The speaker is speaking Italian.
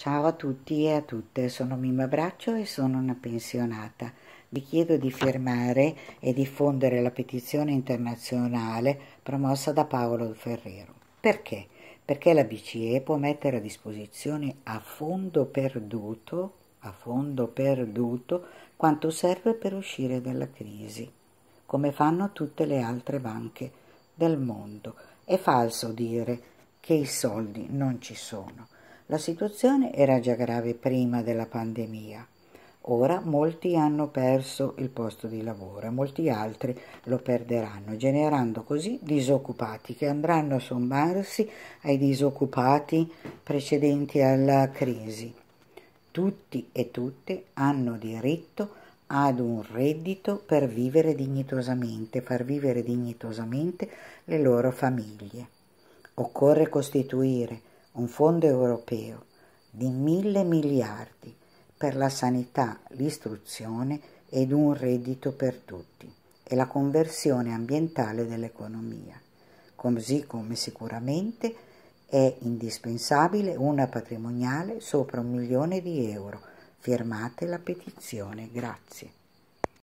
Ciao a tutti e a tutte, sono Mimma Braccio e sono una pensionata. Vi chiedo di firmare e diffondere la petizione internazionale promossa da Paolo Ferrero. Perché? Perché la BCE può mettere a disposizione a fondo perduto, a fondo perduto quanto serve per uscire dalla crisi, come fanno tutte le altre banche del mondo. È falso dire che i soldi non ci sono la situazione era già grave prima della pandemia. Ora molti hanno perso il posto di lavoro e molti altri lo perderanno, generando così disoccupati che andranno a sommarsi ai disoccupati precedenti alla crisi. Tutti e tutte hanno diritto ad un reddito per vivere dignitosamente, far vivere dignitosamente le loro famiglie. Occorre costituire un fondo europeo di mille miliardi per la sanità, l'istruzione ed un reddito per tutti e la conversione ambientale dell'economia, così come sicuramente è indispensabile una patrimoniale sopra un milione di euro. Firmate la petizione. Grazie.